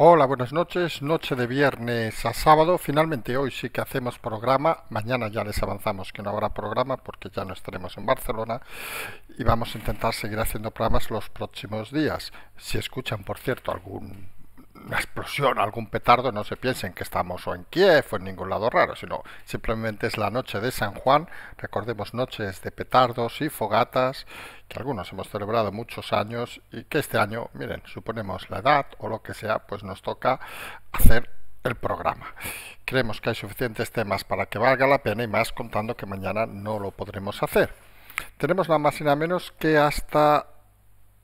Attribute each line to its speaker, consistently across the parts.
Speaker 1: Hola, buenas noches. Noche de viernes a sábado. Finalmente hoy sí que hacemos programa. Mañana ya les avanzamos que no habrá programa porque ya no estaremos en Barcelona y vamos a intentar seguir haciendo programas los próximos días. Si escuchan, por cierto, algún una explosión, algún petardo, no se piensen que estamos o en Kiev o en ningún lado raro, sino simplemente es la noche de San Juan, recordemos noches de petardos y fogatas, que algunos hemos celebrado muchos años y que este año, miren, suponemos la edad o lo que sea, pues nos toca hacer el programa. Creemos que hay suficientes temas para que valga la pena y más contando que mañana no lo podremos hacer. Tenemos nada más y nada menos que hasta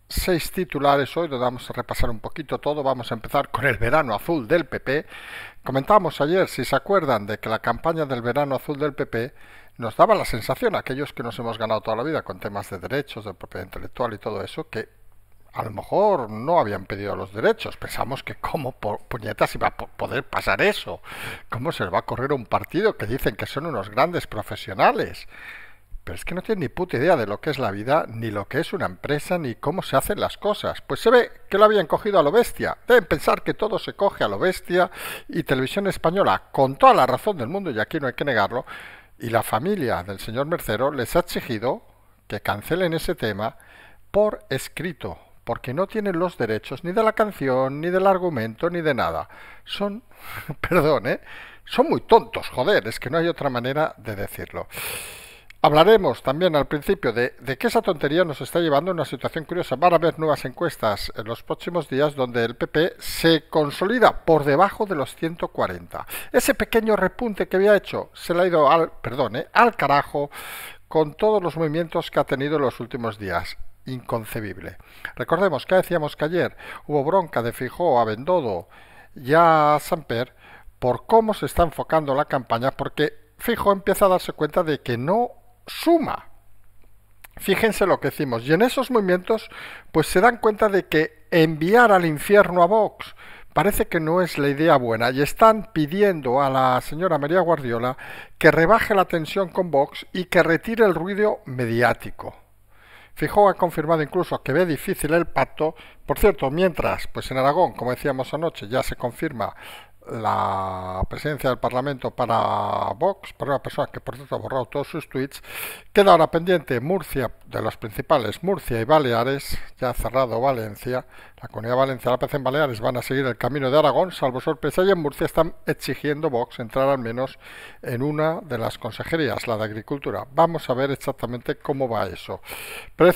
Speaker 1: seis titulares hoy, lo vamos a repasar un poquito todo, vamos a empezar con el verano azul del PP. Comentábamos ayer, si se acuerdan, de que la campaña del verano azul del PP nos daba la sensación, aquellos que nos hemos ganado toda la vida con temas de derechos, de propiedad intelectual y todo eso, que a lo mejor no habían pedido los derechos. Pensamos que cómo por puñetas iba a poder pasar eso. ¿Cómo se le va a correr un partido que dicen que son unos grandes profesionales? pero es que no tiene ni puta idea de lo que es la vida, ni lo que es una empresa, ni cómo se hacen las cosas. Pues se ve que lo habían cogido a lo bestia. Deben pensar que todo se coge a lo bestia y Televisión Española, con toda la razón del mundo, y aquí no hay que negarlo, y la familia del señor Mercero les ha exigido que cancelen ese tema por escrito, porque no tienen los derechos ni de la canción, ni del argumento, ni de nada. Son, perdón, ¿eh? Son muy tontos, joder, es que no hay otra manera de decirlo. Hablaremos también al principio de, que esa tontería nos está llevando a una situación curiosa. Van a haber nuevas encuestas en los próximos días donde el PP se consolida por debajo de los 140. Ese pequeño repunte que había hecho se le ha ido al, al carajo con todos los movimientos que ha tenido en los últimos días. Inconcebible. Recordemos que decíamos que ayer hubo bronca de Fijó a Bendodo y a Samper por cómo se está enfocando la campaña porque Fijo empieza a darse cuenta de que no suma. Fíjense lo que hicimos. Y en esos movimientos, pues se dan cuenta de que enviar al infierno a Vox parece que no es la idea buena y están pidiendo a la señora María Guardiola que rebaje la tensión con Vox y que retire el ruido mediático. Fijó ha confirmado incluso que ve difícil el pacto. Por cierto, mientras, pues en Aragón, como decíamos anoche, ya se confirma la presidencia del Parlamento para Vox, para una persona que por cierto ha borrado todos sus tweets. Queda ahora pendiente Murcia, de las principales, Murcia y Baleares, ya ha cerrado Valencia. La comunidad valenciana parece en Baleares van a seguir el camino de Aragón, salvo sorpresa, y en Murcia están exigiendo Vox entrar al menos en una de las consejerías, la de Agricultura. Vamos a ver exactamente cómo va eso. Pero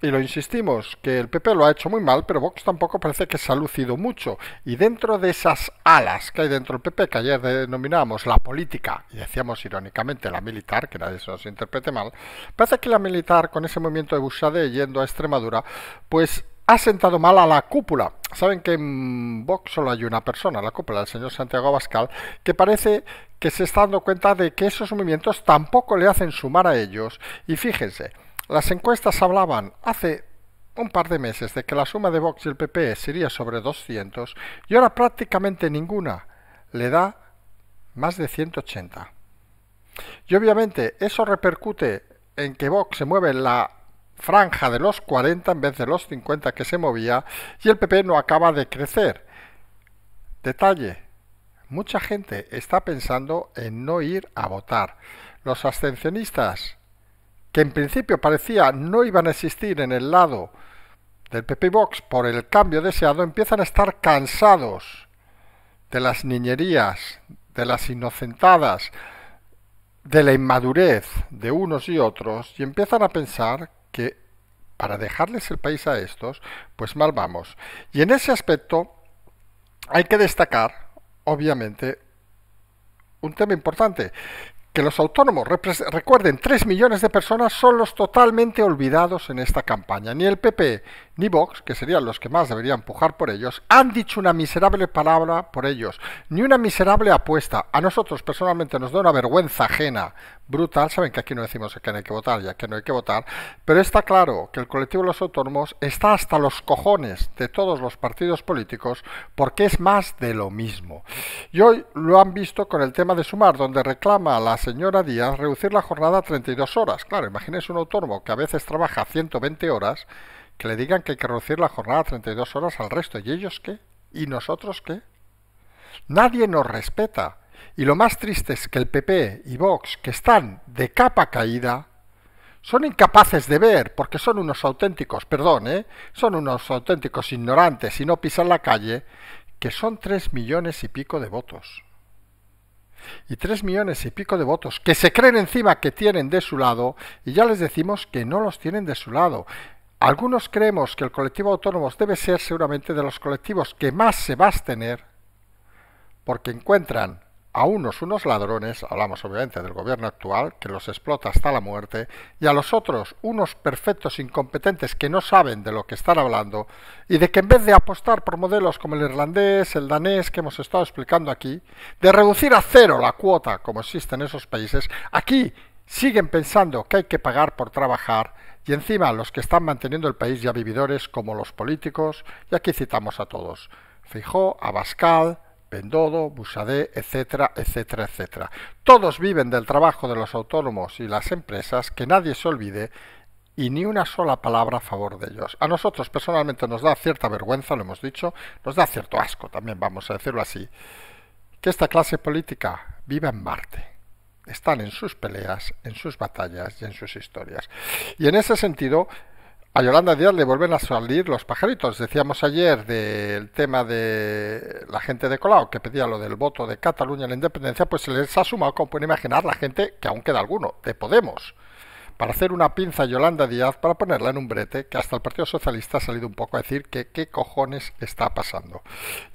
Speaker 1: y lo insistimos, que el PP lo ha hecho muy mal, pero Vox tampoco parece que se ha lucido mucho. Y dentro de esas alas que hay dentro del PP, que ayer denominábamos la política, y decíamos irónicamente la militar, que nadie se nos interprete mal, parece que la militar, con ese movimiento de Bushade yendo a Extremadura, pues ha sentado mal a la cúpula. Saben que en Vox solo hay una persona, la cúpula, el señor Santiago Abascal, que parece que se está dando cuenta de que esos movimientos tampoco le hacen sumar a ellos. Y fíjense, las encuestas hablaban hace un par de meses de que la suma de Vox y el PP sería sobre 200 y ahora prácticamente ninguna le da más de 180. Y obviamente eso repercute en que Vox se mueve en la franja de los 40 en vez de los 50 que se movía y el PP no acaba de crecer. Detalle, mucha gente está pensando en no ir a votar. Los abstencionistas que en principio parecía no iban a existir en el lado del PP Box por el cambio deseado, empiezan a estar cansados de las niñerías, de las inocentadas, de la inmadurez de unos y otros y empiezan a pensar que para dejarles el país a estos, pues mal vamos. Y en ese aspecto hay que destacar, obviamente, un tema importante, los autónomos, recuerden, 3 millones de personas son los totalmente olvidados en esta campaña. Ni el PP, ni Vox, que serían los que más deberían empujar por ellos, han dicho una miserable palabra por ellos, ni una miserable apuesta. A nosotros personalmente nos da una vergüenza ajena, brutal. Saben que aquí no decimos que no hay que votar ya que no hay que votar, pero está claro que el colectivo de los autónomos está hasta los cojones de todos los partidos políticos porque es más de lo mismo. Y hoy lo han visto con el tema de Sumar, donde reclama a la señora Díaz reducir la jornada a 32 horas. Claro, imagínense un autónomo que a veces trabaja 120 horas que le digan que hay que reducir la jornada a 32 horas al resto. ¿Y ellos qué? ¿Y nosotros qué? Nadie nos respeta. Y lo más triste es que el PP y Vox, que están de capa caída, son incapaces de ver, porque son unos auténticos, perdón, ¿eh? son unos auténticos ignorantes y no pisan la calle, que son tres millones y pico de votos. Y tres millones y pico de votos que se creen encima que tienen de su lado y ya les decimos que no los tienen de su lado. Algunos creemos que el colectivo autónomo debe ser seguramente de los colectivos que más se va a abstener porque encuentran a unos unos ladrones, hablamos obviamente del gobierno actual, que los explota hasta la muerte, y a los otros unos perfectos incompetentes que no saben de lo que están hablando, y de que en vez de apostar por modelos como el irlandés, el danés que hemos estado explicando aquí, de reducir a cero la cuota como existe en esos países, aquí siguen pensando que hay que pagar por trabajar y encima los que están manteniendo el país ya vividores como los políticos, y aquí citamos a todos, Fijó, Abascal, Pendodo, Busadé, etcétera, etcétera, etcétera. Todos viven del trabajo de los autónomos y las empresas, que nadie se olvide, y ni una sola palabra a favor de ellos. A nosotros personalmente nos da cierta vergüenza, lo hemos dicho, nos da cierto asco también, vamos a decirlo así, que esta clase política viva en Marte están en sus peleas, en sus batallas y en sus historias. Y en ese sentido, a Yolanda Díaz le vuelven a salir los pajaritos. Decíamos ayer del tema de la gente de Colau que pedía lo del voto de Cataluña en la independencia, pues se les ha sumado, como pueden imaginar, la gente, que aún queda alguno, de Podemos para hacer una pinza a Yolanda Díaz para ponerla en un brete que hasta el Partido Socialista ha salido un poco a decir que qué cojones está pasando.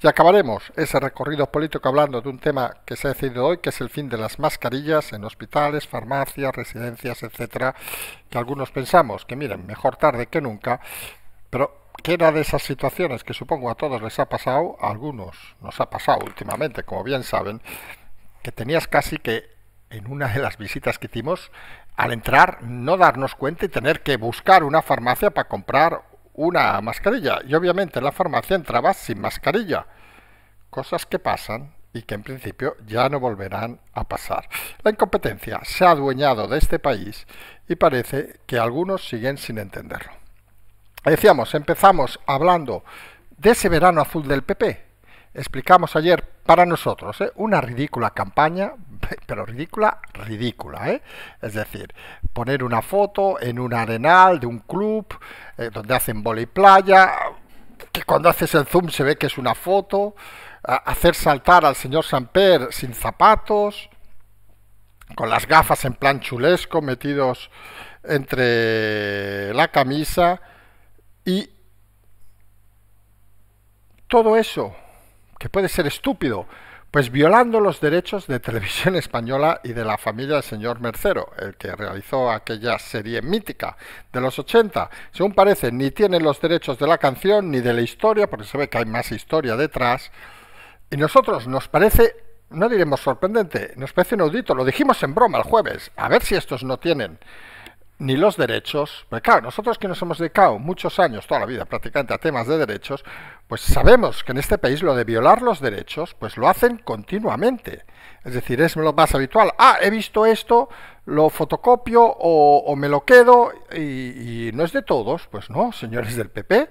Speaker 1: Y acabaremos ese recorrido político hablando de un tema que se ha decidido hoy, que es el fin de las mascarillas en hospitales, farmacias, residencias, etcétera, que algunos pensamos que miren, mejor tarde que nunca, pero que era de esas situaciones que supongo a todos les ha pasado, a algunos nos ha pasado últimamente, como bien saben, que tenías casi que en una de las visitas que hicimos al entrar no darnos cuenta y tener que buscar una farmacia para comprar una mascarilla. Y obviamente la farmacia entraba sin mascarilla. Cosas que pasan y que en principio ya no volverán a pasar. La incompetencia se ha adueñado de este país y parece que algunos siguen sin entenderlo. Decíamos, empezamos hablando de ese verano azul del PP. Explicamos ayer para nosotros ¿eh? una ridícula campaña pero ridícula, ridícula, ¿eh? Es decir, poner una foto en un arenal de un club eh, donde hacen y playa, que cuando haces el zoom se ve que es una foto, hacer saltar al señor Samper sin zapatos, con las gafas en plan chulesco metidos entre la camisa y todo eso, que puede ser estúpido, pues violando los derechos de Televisión Española y de la familia del señor Mercero, el que realizó aquella serie mítica de los 80. Según parece, ni tienen los derechos de la canción ni de la historia, porque se ve que hay más historia detrás. Y nosotros nos parece, no diremos sorprendente, nos parece inaudito, lo dijimos en broma el jueves, a ver si estos no tienen ni los derechos, porque claro, nosotros que nos hemos dedicado muchos años, toda la vida prácticamente a temas de derechos, pues sabemos que en este país lo de violar los derechos, pues lo hacen continuamente. Es decir, es lo más habitual. Ah, he visto esto, lo fotocopio o, me lo quedo y, y no es de todos. Pues no, señores del PP.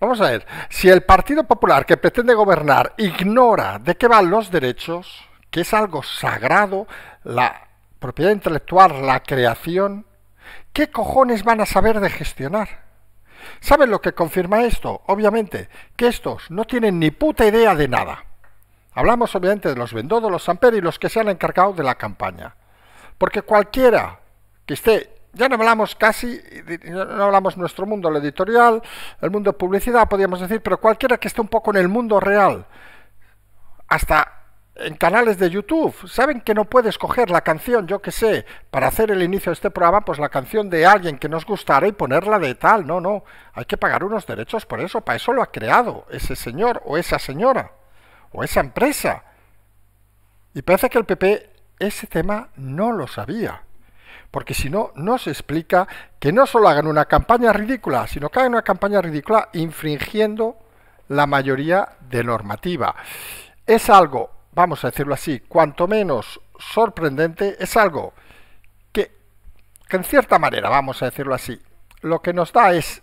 Speaker 1: Vamos a ver, si el Partido Popular que pretende gobernar ignora de qué van los derechos, que es algo sagrado, la, propiedad intelectual, la creación, ¿qué cojones van a saber de gestionar? ¿Saben lo que confirma esto? Obviamente, que estos no tienen ni puta idea de nada. Hablamos obviamente de los vendodos, los Samperi y los que se han encargado de la campaña. Porque cualquiera que esté, ya no hablamos casi, no hablamos nuestro mundo, el editorial, el mundo de publicidad, podríamos decir, pero cualquiera que esté un poco en el mundo real, hasta en canales de YouTube. Saben que no puedes coger la canción, yo que sé, para hacer el inicio de este programa, pues la canción de alguien que nos gustara y ponerla de tal. No, no. Hay que pagar unos derechos por eso. Para eso lo ha creado ese señor o esa señora o esa empresa. Y parece que el PP ese tema no lo sabía. Porque si no, no se explica que no solo hagan una campaña ridícula, sino que hagan una campaña ridícula infringiendo la mayoría de normativa. Es algo vamos a decirlo así, cuanto menos sorprendente, es algo que, en cierta manera, vamos a decirlo así, lo que nos da es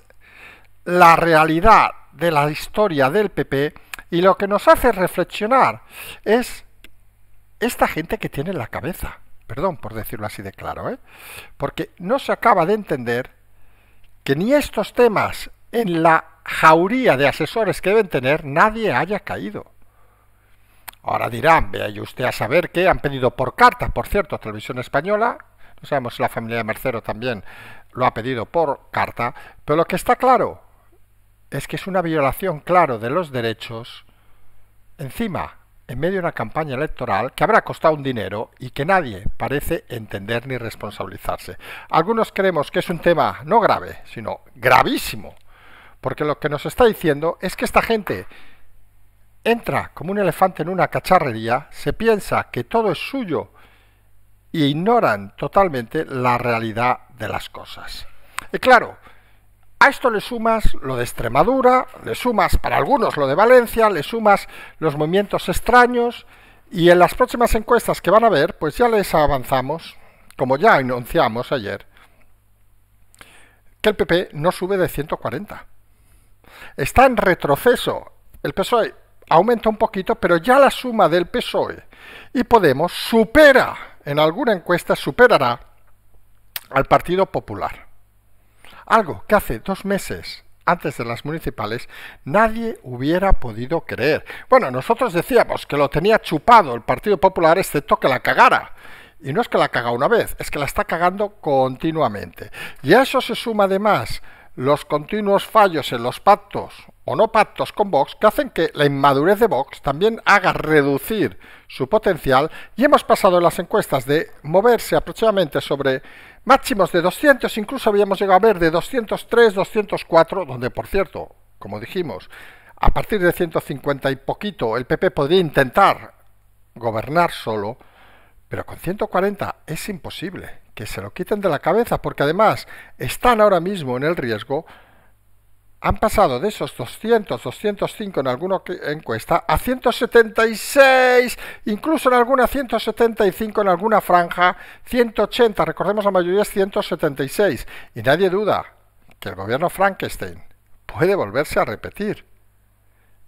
Speaker 1: la realidad de la historia del PP y lo que nos hace reflexionar es esta gente que tiene la cabeza, perdón por decirlo así de claro, ¿eh? porque no se acaba de entender que ni estos temas en la jauría de asesores que deben tener nadie haya caído. Ahora dirán, vea y usted a saber qué, han pedido por carta, por cierto, Televisión Española, no sabemos si la familia de Mercero también lo ha pedido por carta, pero lo que está claro es que es una violación, claro, de los derechos, encima, en medio de una campaña electoral que habrá costado un dinero y que nadie parece entender ni responsabilizarse. Algunos creemos que es un tema no grave, sino gravísimo, porque lo que nos está diciendo es que esta gente entra como un elefante en una cacharrería, se piensa que todo es suyo y ignoran totalmente la realidad de las cosas. Y claro, a esto le sumas lo de Extremadura, le sumas para algunos lo de Valencia, le sumas los movimientos extraños y en las próximas encuestas que van a ver, pues ya les avanzamos, como ya anunciamos ayer, que el PP no sube de 140. Está en retroceso. El PSOE aumenta un poquito, pero ya la suma del PSOE y Podemos supera, en alguna encuesta superará al Partido Popular. Algo que hace dos meses antes de las municipales nadie hubiera podido creer. Bueno, nosotros decíamos que lo tenía chupado el Partido Popular excepto que la cagara. Y no es que la caga una vez, es que la está cagando continuamente. Y a eso se suma además los continuos fallos en los pactos o no pactos con Vox que hacen que la inmadurez de Vox también haga reducir su potencial y hemos pasado en las encuestas de moverse aproximadamente sobre máximos de 200, incluso habíamos llegado a ver de 203, 204, donde por cierto, como dijimos, a partir de 150 y poquito el PP podría intentar gobernar solo, pero con 140 es imposible que se lo quiten de la cabeza, porque además están ahora mismo en el riesgo han pasado de esos 200, 205 en alguna encuesta a 176, incluso en alguna 175 en alguna franja, 180, recordemos la mayoría es 176. Y nadie duda que el gobierno Frankenstein puede volverse a repetir.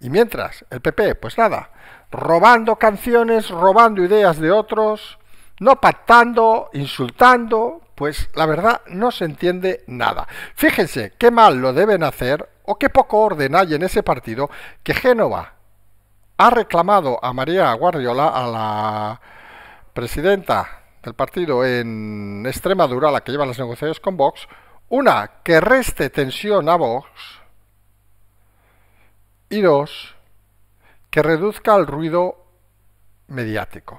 Speaker 1: Y mientras, el PP, pues nada, robando canciones, robando ideas de otros, no pactando, insultando, pues la verdad no se entiende nada. Fíjense qué mal lo deben hacer o qué poco orden hay en ese partido que Génova ha reclamado a María Guardiola, a la presidenta del partido en Extremadura, la que lleva las negociaciones con Vox, una, que reste tensión a Vox, y dos, que reduzca el ruido mediático.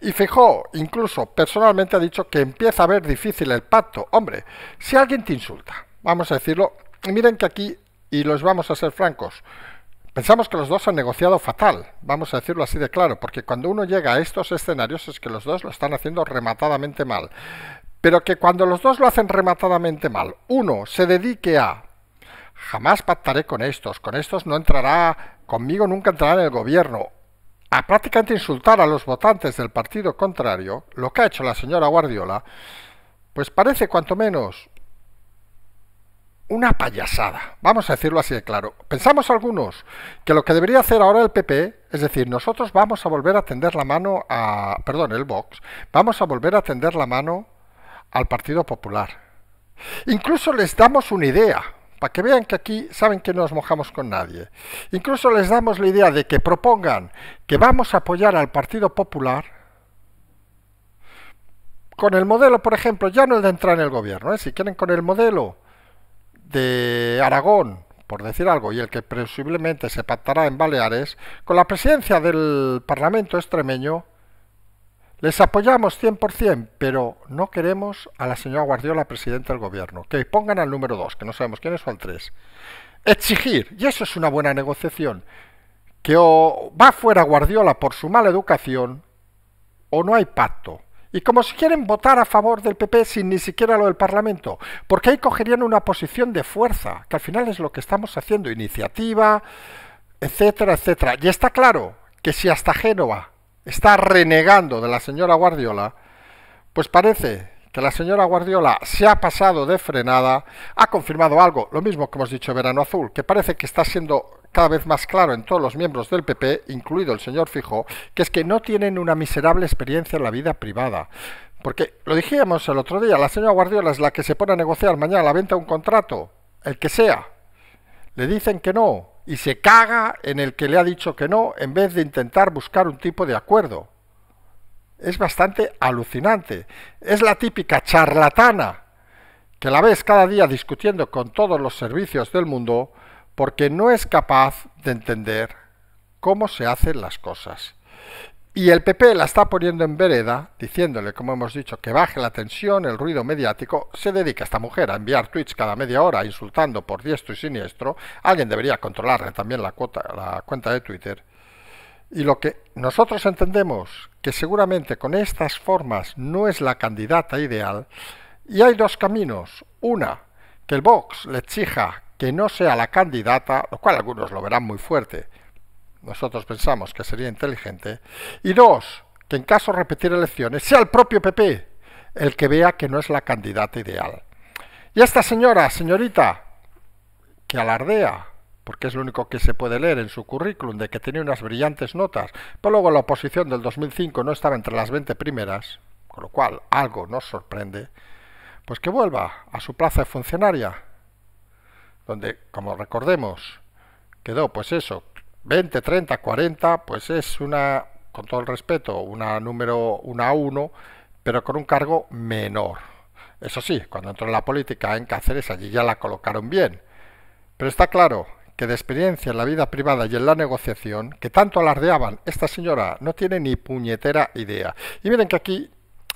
Speaker 1: Y Fijó incluso personalmente ha dicho que empieza a ver difícil el pacto. Hombre, si alguien te insulta, vamos a decirlo, miren que aquí, y los vamos a ser francos, Pensamos que los dos han negociado fatal, vamos a decirlo así de claro, porque cuando uno llega a estos escenarios es que los dos lo están haciendo rematadamente mal. Pero que cuando los dos lo hacen rematadamente mal, uno se dedique a jamás pactaré con estos, con estos no entrará, conmigo nunca entrará en el gobierno, a prácticamente insultar a los votantes del partido contrario, lo que ha hecho la señora Guardiola, pues parece cuanto menos una payasada, vamos a decirlo así de claro. Pensamos algunos que lo que debería hacer ahora el PP, es decir, nosotros vamos a volver a tender la mano a, perdón, el Vox, vamos a volver a tender la mano al Partido Popular. Incluso les damos una idea, para que vean que aquí saben que no nos mojamos con nadie. Incluso les damos la idea de que propongan que vamos a apoyar al Partido Popular con el modelo, por ejemplo, ya no el de entrar en el gobierno, ¿eh? si quieren con el modelo de Aragón, por decir algo, y el que presumiblemente se pactará en Baleares, con la presidencia del Parlamento extremeño, les apoyamos 100%, pero no queremos a la señora Guardiola presidenta del gobierno. Que pongan al número 2, que no sabemos quién es o al 3. Exigir, y eso es una buena negociación, que o va fuera Guardiola por su mala educación o no hay pacto. Y como si quieren votar a favor del PP sin ni siquiera lo del Parlamento, porque ahí cogerían una posición de fuerza, que al final es lo que estamos haciendo, iniciativa, etcétera, etcétera. Y está claro que si hasta Génova está renegando de la señora Guardiola, pues parece que la señora Guardiola se ha pasado de frenada, ha confirmado algo, lo mismo que hemos dicho Verano Azul, que parece que está siendo cada vez más claro en todos los miembros del PP, incluido el señor Fijo, que es que no tienen una miserable experiencia en la vida privada. Porque lo dijimos el otro día, la señora Guardiola es la que se pone a negociar mañana la venta de un contrato, el que sea. Le dicen que no, y se caga en el que le ha dicho que no en vez de intentar buscar un tipo de acuerdo. Es bastante alucinante. Es la típica charlatana que la ves cada día discutiendo con todos los servicios del mundo porque no es capaz de entender cómo se hacen las cosas. Y el PP la está poniendo en vereda, diciéndole, como hemos dicho, que baje la tensión, el ruido mediático. Se dedica esta mujer a enviar tweets cada media hora insultando por diestro y siniestro. Alguien debería controlarle también la, cuota, la cuenta de Twitter. Y lo que nosotros entendemos, que seguramente con estas formas no es la candidata ideal, y hay dos caminos. Una, que el Vox le exija que no sea la candidata, lo cual algunos lo verán muy fuerte, nosotros pensamos que sería inteligente, y dos, que en caso de repetir elecciones sea el propio PP el que vea que no es la candidata ideal. Y esta señora, señorita, que alardea, porque es lo único que se puede leer en su currículum, de que tenía unas brillantes notas, pero luego la oposición del 2005 no estaba entre las 20 primeras, con lo cual algo nos sorprende, pues que vuelva a su plaza de funcionaria, donde, como recordemos, quedó pues eso, 20, 30, 40, pues es una, con todo el respeto, una número, una 1, pero con un cargo menor. Eso sí, cuando entró en la política en Cáceres allí ya la colocaron bien. Pero está claro que de experiencia en la vida privada y en la negociación, que tanto alardeaban, esta señora no tiene ni puñetera idea. Y miren que aquí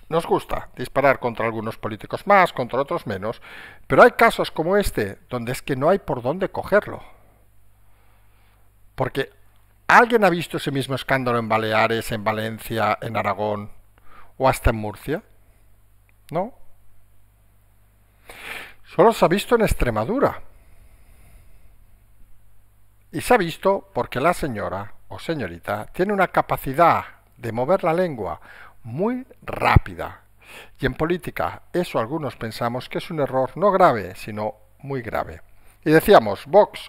Speaker 1: nos gusta disparar contra algunos políticos más, contra otros menos, pero hay casos como este donde es que no hay por dónde cogerlo. Porque ¿alguien ha visto ese mismo escándalo en Baleares, en Valencia, en Aragón o hasta en Murcia? ¿No? Solo se ha visto en Extremadura. Y se ha visto porque la señora o señorita tiene una capacidad de mover la lengua muy rápida. Y en política eso algunos pensamos que es un error no grave, sino muy grave. Y decíamos, Vox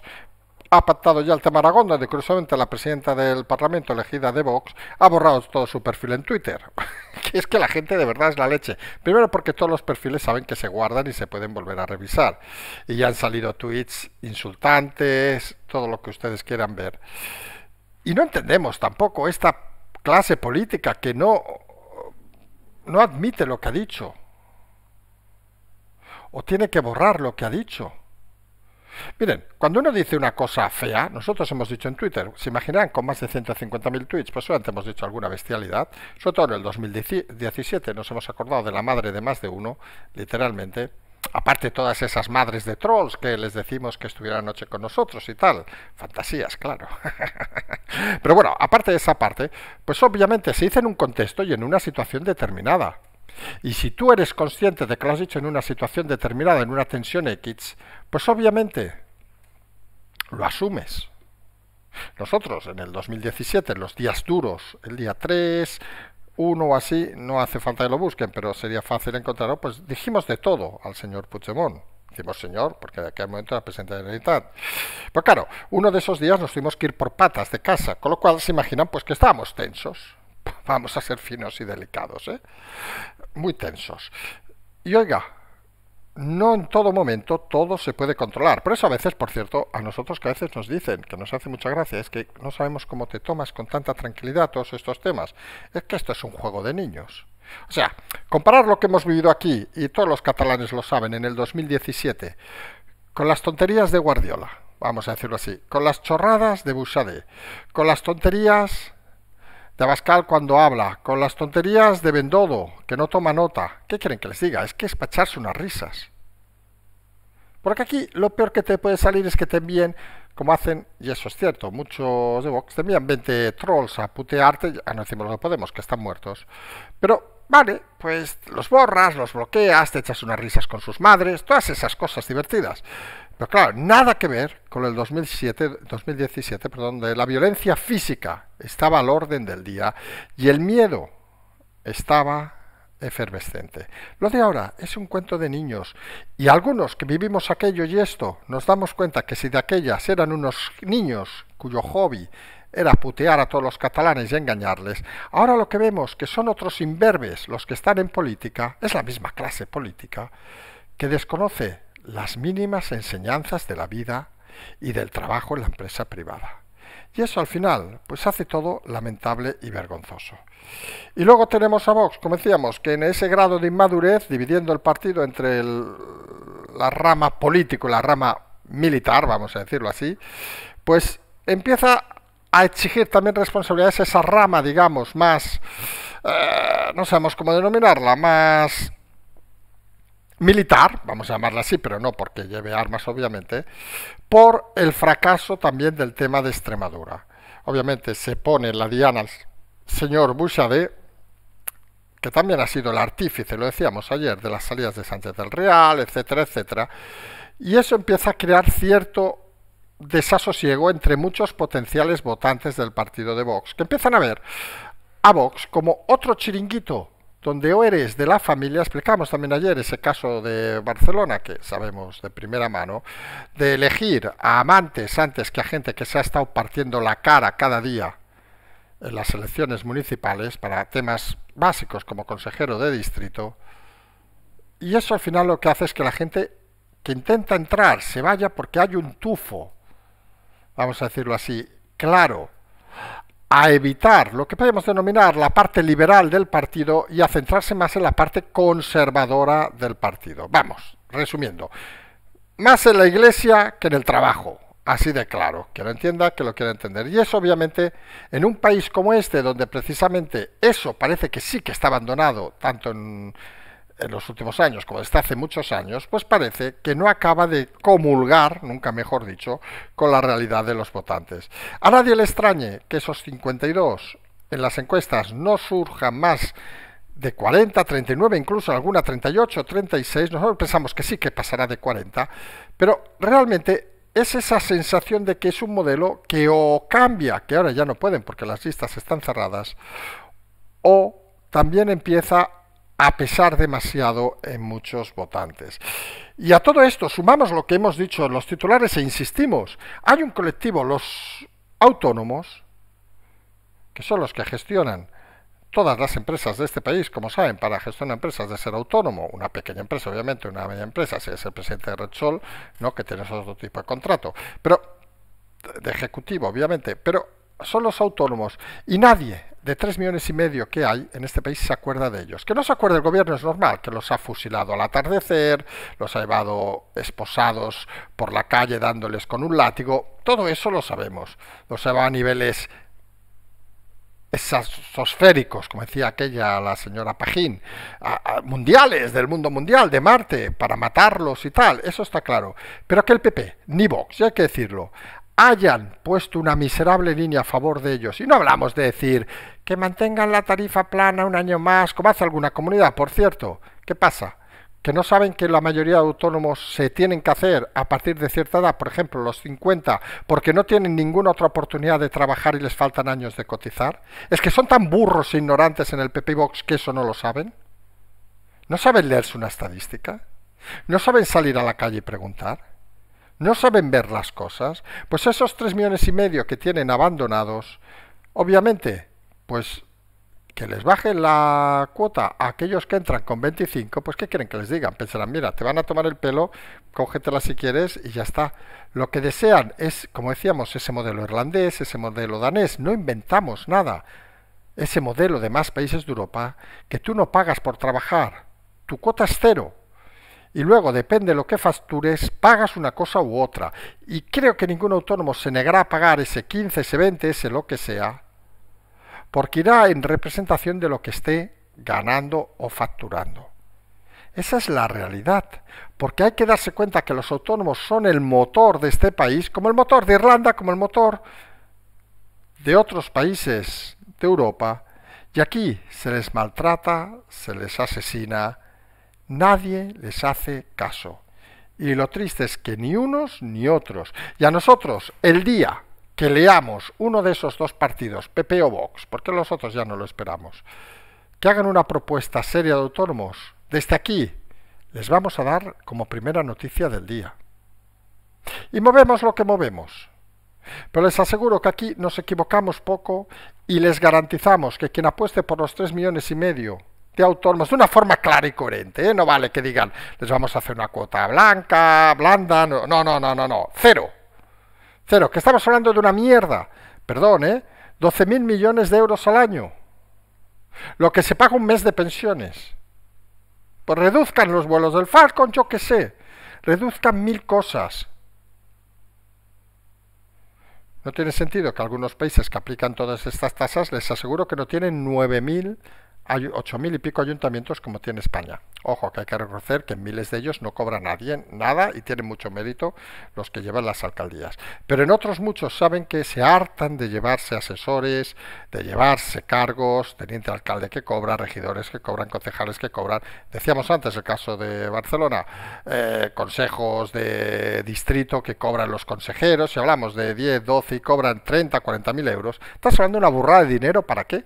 Speaker 1: ha pactado ya el tema Aragón, donde curiosamente la presidenta del Parlamento elegida de Vox ha borrado todo su perfil en Twitter. que es que la gente de verdad es la leche. Primero porque todos los perfiles saben que se guardan y se pueden volver a revisar. Y ya han salido tweets insultantes, todo lo que ustedes quieran ver. Y no entendemos tampoco esta clase política que no, no admite lo que ha dicho. O tiene que borrar lo que ha dicho. Miren, cuando uno dice una cosa fea, nosotros hemos dicho en Twitter, se imaginarán con más de 150.000 tweets, pues solamente hemos dicho alguna bestialidad, sobre todo en el 2017 nos hemos acordado de la madre de más de uno, literalmente, aparte todas esas madres de trolls que les decimos que estuvieran anoche con nosotros y tal, fantasías, claro. Pero bueno, aparte de esa parte, pues obviamente se dice en un contexto y en una situación determinada. Y si tú eres consciente de que lo has dicho en una situación determinada, en una tensión X, pues obviamente lo asumes. Nosotros en el 2017, en los días duros, el día 3, 1 o así, no hace falta que lo busquen, pero sería fácil encontrarlo, pues dijimos de todo al señor Puigdemont. Dijimos señor, porque de aquel momento era presidente de la Pero pues claro, uno de esos días nos tuvimos que ir por patas de casa, con lo cual se imaginan pues que estábamos tensos. Vamos a ser finos y delicados, ¿eh? Muy tensos. Y oiga, no en todo momento todo se puede controlar. Por eso a veces, por cierto, a nosotros que a veces nos dicen, que nos hace mucha gracia, es que no sabemos cómo te tomas con tanta tranquilidad todos estos temas. Es que esto es un juego de niños. O sea, comparar lo que hemos vivido aquí, y todos los catalanes lo saben, en el 2017, con las tonterías de Guardiola, vamos a decirlo así, con las chorradas de Busade, con las tonterías de Abascal cuando habla, con las tonterías de Bendodo, que no toma nota. ¿Qué quieren que les diga? Es que es para unas risas. Porque aquí lo peor que te puede salir es que te envíen, como hacen, y eso es cierto, muchos de Vox te envían 20 trolls a putearte, a ah, no decimos lo que podemos, que están muertos. Pero, vale, pues los borras, los bloqueas, te echas unas risas con sus madres, todas esas cosas divertidas. Pero claro, nada que ver con el 2007, 2017, perdón, de la violencia física estaba al orden del día y el miedo estaba efervescente. Lo de ahora es un cuento de niños y algunos que vivimos aquello y esto nos damos cuenta que si de aquellas eran unos niños cuyo hobby era putear a todos los catalanes y engañarles, ahora lo que vemos que son otros imberbes los que están en política, es la misma clase política que desconoce las mínimas enseñanzas de la vida y del trabajo en la empresa privada. Y eso al final, pues hace todo lamentable y vergonzoso. Y luego tenemos a Vox, como decíamos, que en ese grado de inmadurez, dividiendo el partido entre la rama político y la rama militar, vamos a decirlo así, pues empieza a exigir también responsabilidades esa rama, digamos, más, eh, no sabemos cómo denominarla, más militar, vamos a llamarla así, pero no porque lleve armas obviamente, por el fracaso también del tema de Extremadura. Obviamente se pone la diana señor Bouchardé, que también ha sido el artífice, lo decíamos ayer, de las salidas de Sánchez del Real, etcétera, etcétera, y eso empieza a crear cierto desasosiego entre muchos potenciales votantes del partido de Vox, que empiezan a ver a Vox como otro chiringuito donde eres de la familia, explicamos también ayer ese caso de Barcelona, que sabemos de primera mano, de elegir a amantes antes que a gente que se ha estado partiendo la cara cada día en las elecciones municipales para temas básicos como consejero de distrito, y eso al final lo que hace es que la gente que intenta entrar se vaya porque hay un tufo, vamos a decirlo así, claro, a evitar lo que podemos denominar la parte liberal del partido y a centrarse más en la parte conservadora del partido. Vamos, resumiendo, más en la iglesia que en el trabajo, así de claro, que lo entienda, que lo quiera entender. Y eso obviamente en un país como este, donde precisamente eso parece que sí que está abandonado, tanto en en los últimos años, como desde hace muchos años, pues parece que no acaba de comulgar, nunca mejor dicho, con la realidad de los votantes. A nadie le extrañe que esos 52 en las encuestas no surjan más de 40, 39, incluso alguna 38, 36, nosotros pensamos que sí que pasará de 40, pero realmente es esa sensación de que es un modelo que o cambia, que ahora ya no pueden porque las listas están cerradas, o también empieza a pesar demasiado en muchos votantes. Y a todo esto sumamos lo que hemos dicho en los titulares e insistimos, hay un colectivo, los autónomos, que son los que gestionan todas las empresas de este país, como saben, para gestionar empresas de ser autónomo, una pequeña empresa, obviamente, una media empresa, si es el presidente de sol ¿no? que tienes otro tipo de contrato, pero de ejecutivo, obviamente, pero son los autónomos y nadie de 3 millones y medio que hay en este país se acuerda de ellos. Que no se acuerde el gobierno es normal, que los ha fusilado al atardecer, los ha llevado esposados por la calle dándoles con un látigo, todo eso lo sabemos. Los lleva a niveles esosféricos, como decía aquella la señora Pajín, mundiales, del mundo mundial, de Marte, para matarlos y tal, eso está claro. Pero que el PP, ni Vox, ya hay que decirlo, hayan puesto una miserable línea a favor de ellos. Y no hablamos de decir que mantengan la tarifa plana un año más, como hace alguna comunidad, por cierto. ¿Qué pasa? Que no saben que la mayoría de autónomos se tienen que hacer a partir de cierta edad, por ejemplo los 50, porque no tienen ninguna otra oportunidad de trabajar y les faltan años de cotizar. Es que son tan burros e ignorantes en el PP Box que eso no lo saben. ¿No saben leerse una estadística? ¿No saben salir a la calle y preguntar? no saben ver las cosas, pues esos tres millones y medio que tienen abandonados, obviamente, pues que les baje la cuota a aquellos que entran con 25, pues ¿qué quieren que les digan? Pensarán, mira, te van a tomar el pelo, cógetela si quieres y ya está. Lo que desean es, como decíamos, ese modelo irlandés, ese modelo danés, no inventamos nada. Ese modelo de más países de Europa, que tú no pagas por trabajar, tu cuota es cero, y luego depende de lo que factures, pagas una cosa u otra. Y creo que ningún autónomo se negará a pagar ese 15, ese 20, ese lo que sea, porque irá en representación de lo que esté ganando o facturando. Esa es la realidad, porque hay que darse cuenta que los autónomos son el motor de este país, como el motor de Irlanda, como el motor de otros países de Europa, y aquí se les maltrata, se les asesina, Nadie les hace caso. Y lo triste es que ni unos ni otros. Y a nosotros, el día que leamos uno de esos dos partidos, PP o Vox, porque los otros ya no lo esperamos, que hagan una propuesta seria de autónomos, desde aquí les vamos a dar como primera noticia del día. Y movemos lo que movemos. Pero les aseguro que aquí nos equivocamos poco y les garantizamos que quien apueste por los tres millones y medio de autónomos de una forma clara y coherente. ¿eh? No vale que digan, les vamos a hacer una cuota blanca, blanda, no, no, no, no, no, cero. Cero, que estamos hablando de una mierda. Perdón, ¿eh? 12.000 millones de euros al año. Lo que se paga un mes de pensiones. Pues reduzcan los vuelos del Falcon, yo qué sé. Reduzcan mil cosas. No tiene sentido que algunos países que aplican todas estas tasas, les aseguro que no tienen 9.000 hay mil y pico ayuntamientos como tiene España. Ojo, que hay que reconocer que miles de ellos no cobra nadie nada y tienen mucho mérito los que llevan las alcaldías. Pero en otros muchos saben que se hartan de llevarse asesores, de llevarse cargos, teniente alcalde que cobra, regidores que cobran, concejales que cobran. Decíamos antes el caso de Barcelona, eh, consejos de distrito que cobran los consejeros, si hablamos de 10, 12 y cobran 30, 40 mil euros, estás hablando de una burrada de dinero, ¿para qué?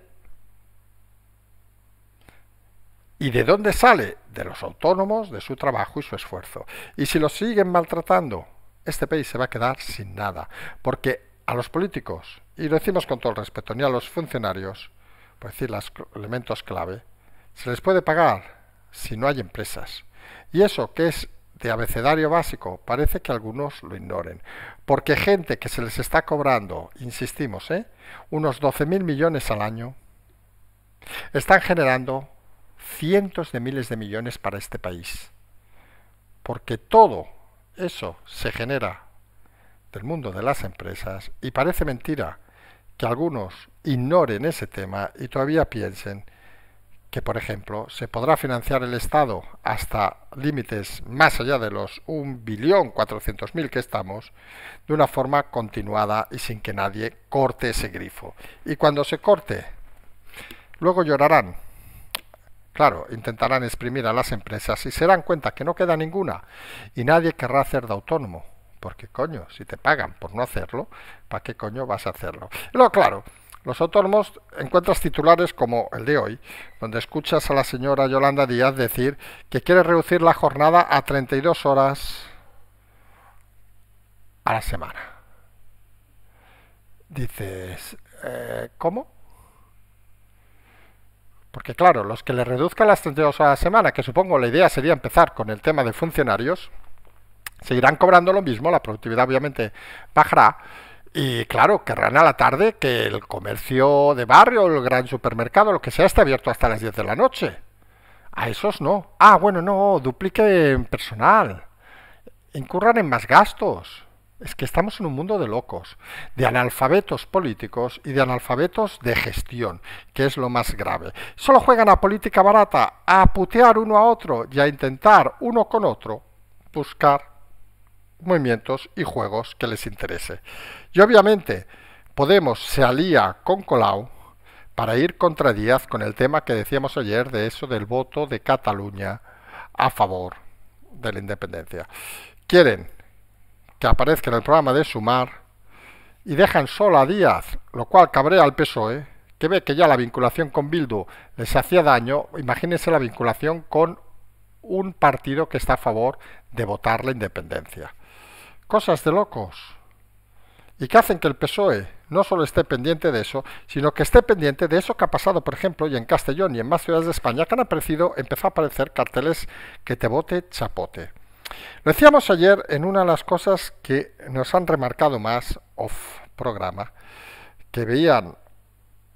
Speaker 1: ¿Y de dónde sale? De los autónomos, de su trabajo y su esfuerzo. Y si los siguen maltratando, este país se va a quedar sin nada. Porque a los políticos, y lo decimos con todo el respeto, ni a los funcionarios, por decir los elementos clave, se les puede pagar si no hay empresas. Y eso que es de abecedario básico, parece que algunos lo ignoren. Porque gente que se les está cobrando, insistimos, ¿eh? unos 12.000 millones al año, están generando cientos de miles de millones para este país. Porque todo eso se genera del mundo de las empresas y parece mentira que algunos ignoren ese tema y todavía piensen que, por ejemplo, se podrá financiar el Estado hasta límites más allá de los 1.400.000 billón que estamos, de una forma continuada y sin que nadie corte ese grifo. Y cuando se corte, luego llorarán Claro, intentarán exprimir a las empresas y se dan cuenta que no queda ninguna y nadie querrá hacer de autónomo. Porque coño, si te pagan por no hacerlo, ¿para qué coño vas a hacerlo? Lo claro, los autónomos encuentras titulares como el de hoy, donde escuchas a la señora Yolanda Díaz decir que quiere reducir la jornada a 32 horas a la semana. Dices, ¿eh, ¿cómo? Porque claro, los que le reduzcan las 32 horas a la semana, que supongo la idea sería empezar con el tema de funcionarios, seguirán cobrando lo mismo, la productividad obviamente bajará. Y claro, querrán a la tarde que el comercio de barrio, el gran supermercado, lo que sea, esté abierto hasta las 10 de la noche. A esos no. Ah, bueno, no, en personal. Incurran en más gastos es que estamos en un mundo de locos, de analfabetos políticos y de analfabetos de gestión, que es lo más grave. Solo juegan a política barata, a putear uno a otro y a intentar uno con otro buscar movimientos y juegos que les interese. Y obviamente Podemos se alía con Colau para ir contra Díaz con el tema que decíamos ayer de eso del voto de Cataluña a favor de la independencia. Quieren que aparezca en el programa de Sumar, y dejan sola a Díaz, lo cual cabrea al PSOE, que ve que ya la vinculación con Bildu les hacía daño, imagínense la vinculación con un partido que está a favor de votar la independencia. Cosas de locos. Y que hacen que el PSOE no solo esté pendiente de eso, sino que esté pendiente de eso que ha pasado, por ejemplo, y en Castellón y en más ciudades de España, que han aparecido, empezó a aparecer carteles que te vote chapote. Lo Decíamos ayer en una de las cosas que nos han remarcado más off programa, que veían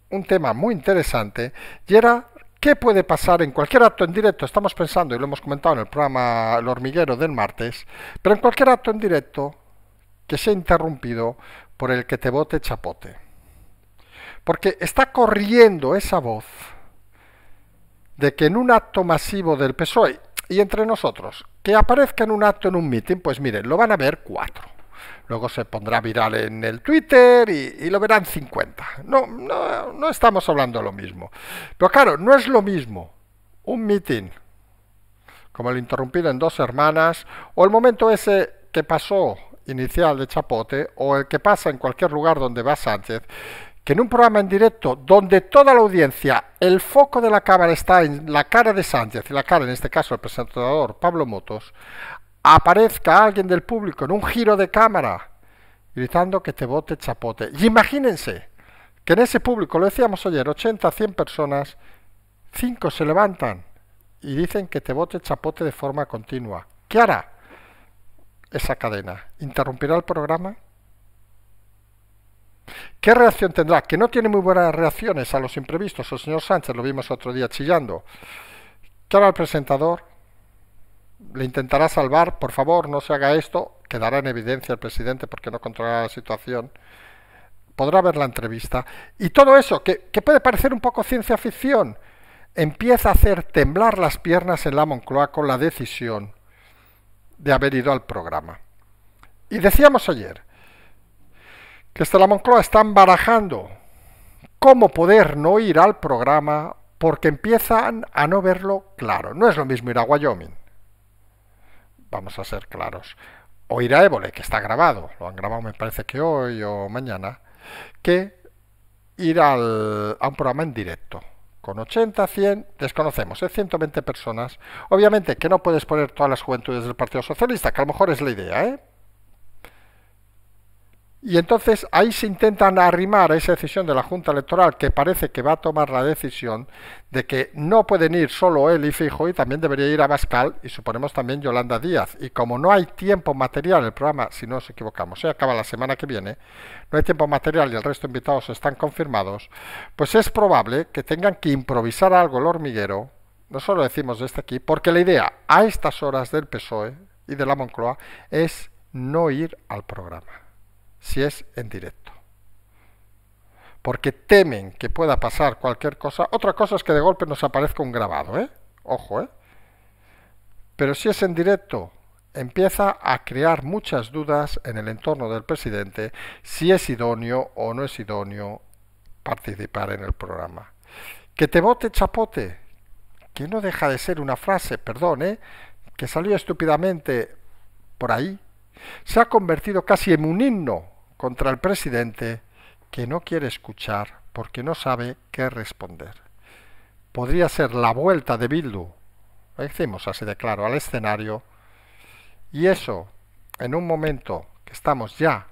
Speaker 1: un tema muy interesante y era qué puede pasar en cualquier acto en directo. Estamos pensando, y lo hemos comentado en el programa El hormiguero del martes, pero en cualquier acto en directo que sea interrumpido por el que te bote chapote. Porque está corriendo esa voz de que en un acto masivo del PSOE, y entre nosotros, que aparezca en un acto, en un meeting, pues miren, lo van a ver cuatro. Luego se pondrá viral en el Twitter y, lo verán 50. No, no, no estamos hablando lo mismo. Pero claro, no es lo mismo un meeting, como el interrumpido en dos hermanas, o el momento ese que pasó inicial de Chapote, o el que pasa en cualquier lugar donde va Sánchez, que en un programa en directo donde toda la audiencia, el foco de la cámara está en la cara de Sánchez y la cara, en este caso, del presentador Pablo Motos, aparezca alguien del público en un giro de cámara gritando que te vote chapote. Y imagínense que en ese público, lo decíamos ayer, 80, 100 personas, 5 se levantan y dicen que te vote chapote de forma continua. ¿Qué hará esa cadena? ¿Interrumpirá el programa? ¿Qué reacción tendrá? Que no tiene muy buenas reacciones a los imprevistos. El señor Sánchez lo vimos otro día chillando. ¿Qué hará el presentador? ¿Le intentará salvar? Por favor, no se haga esto. Quedará en evidencia el presidente porque no controla la situación. Podrá ver la entrevista. Y todo eso, que, que puede parecer un poco ciencia ficción, empieza a hacer temblar las piernas en la Moncloa con la decisión de haber ido al programa. Y decíamos ayer, que hasta la Moncloa están barajando cómo poder no ir al programa porque empiezan a no verlo claro. No es lo mismo ir a Wyoming. Vamos a ser claros. O ir a Évole, que está grabado, lo han grabado me parece que hoy o mañana, que ir a un programa en directo. Con 80, 100, desconocemos, es ¿eh? 120 personas. Obviamente que no puedes poner todas las juventudes del Partido Socialista, que a lo mejor es la idea, ¿eh? Y entonces ahí se intentan arrimar a esa decisión de la Junta Electoral que parece que va a tomar la decisión de que no pueden ir solo él y Fijo y también debería ir a Bascal y suponemos también Yolanda Díaz. Y como no hay tiempo material, el programa, si no nos equivocamos, se acaba la semana que viene, no hay tiempo material y el resto de invitados están confirmados, pues es probable que tengan que improvisar algo el hormiguero, no decimos desde este aquí, porque la idea a estas horas del PSOE y de la Moncloa es no ir al programa si es en directo. Porque temen que pueda pasar cualquier cosa. Otra cosa es que de golpe nos aparezca un grabado, ¿eh? Ojo, ¿eh? Pero si es en directo, empieza a crear muchas dudas en el entorno del presidente si es idóneo o no es idóneo participar en el programa. Que te vote chapote, que no deja de ser una frase, perdón, ¿eh? que salió estúpidamente por ahí, se ha convertido casi en un himno contra el presidente que no quiere escuchar porque no sabe qué responder. Podría ser la vuelta de Bildu, lo hicimos así de claro, al escenario, y eso en un momento que estamos ya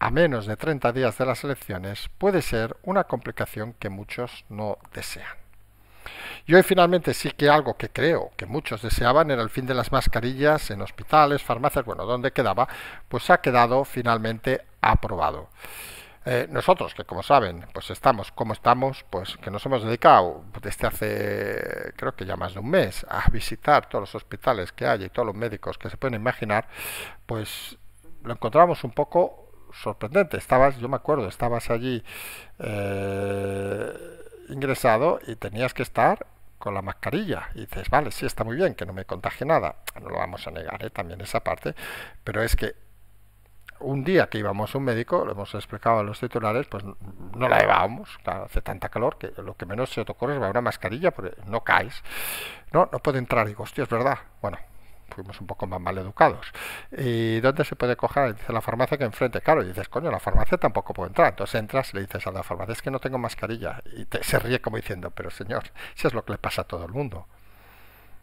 Speaker 1: a menos de 30 días de las elecciones puede ser una complicación que muchos no desean yo hoy finalmente sí que algo que creo que muchos deseaban era el fin de las mascarillas en hospitales, farmacias, bueno, donde quedaba, pues ha quedado finalmente aprobado. Eh, nosotros, que como saben, pues estamos como estamos, pues que nos hemos dedicado desde hace, creo que ya más de un mes, a visitar todos los hospitales que hay y todos los médicos que se pueden imaginar, pues lo encontramos un poco sorprendente. Estabas, yo me acuerdo, estabas allí eh, ingresado y tenías que estar con la mascarilla. Y dices, vale, sí está muy bien, que no me contagie nada. No lo vamos a negar, ¿eh? también esa parte. Pero es que un día que íbamos a un médico, lo hemos explicado a los titulares, pues no la llevábamos. hace tanta calor que lo que menos se te ocurre es llevar una mascarilla porque no caes. No, no puede entrar. digo, hostia, es verdad. Bueno, fuimos un poco más mal educados. ¿Y dónde se puede coger? Dice la farmacia que enfrente. Claro, y dices, coño, la farmacia tampoco puedo entrar. Entonces entras, y le dices a la farmacia, es que no tengo mascarilla. Y te, se ríe como diciendo, pero señor, si es lo que le pasa a todo el mundo.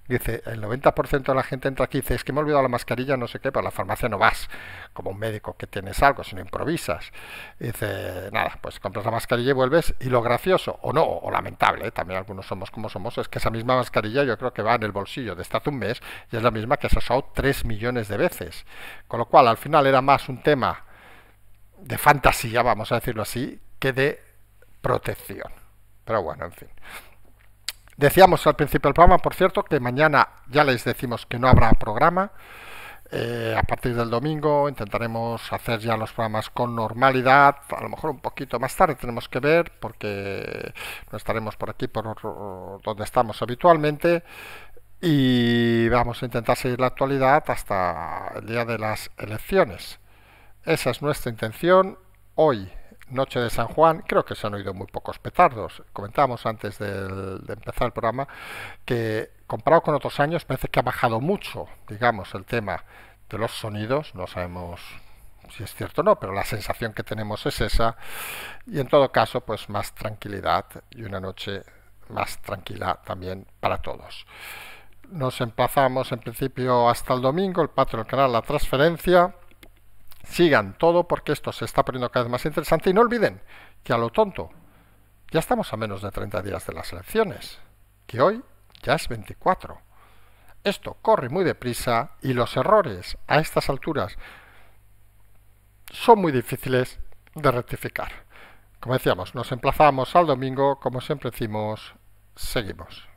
Speaker 1: Dice, el 90% de la gente entra aquí y dice, es que me he olvidado la mascarilla, no sé qué, pero a la farmacia no vas, como un médico que tienes algo, sino improvisas. dice, nada, pues compras la mascarilla y vuelves. Y lo gracioso, o no, o lamentable, ¿eh? también algunos somos como somos, es que esa misma mascarilla yo creo que va en el bolsillo de estar un mes y es la misma que has ha usado 3 millones de veces. Con lo cual, al final era más un tema de fantasía, vamos a decirlo así, que de protección. Pero bueno, en fin. Decíamos al principio del programa, por cierto, que mañana ya les decimos que no habrá programa. Eh, a partir del domingo intentaremos hacer ya los programas con normalidad, a lo mejor un poquito más tarde tenemos que ver porque no estaremos por aquí, por donde estamos habitualmente y vamos a intentar seguir la actualidad hasta el día de las elecciones. Esa es nuestra intención hoy. Noche de San Juan, creo que se han oído muy pocos petardos. Comentábamos antes de empezar el programa que comparado con otros años parece que ha bajado mucho, digamos, el tema de los sonidos, no sabemos si es cierto o no, pero la sensación que tenemos es esa y en todo caso pues más tranquilidad y una noche más tranquila también para todos. Nos emplazamos en principio hasta el domingo, el patrón del canal La Transferencia Sigan todo porque esto se está poniendo cada vez más interesante y no olviden que a lo tonto ya estamos a menos de 30 días de las elecciones, que hoy ya es 24. Esto corre muy deprisa y los errores a estas alturas son muy difíciles de rectificar. Como decíamos, nos emplazamos al domingo, como siempre decimos, seguimos.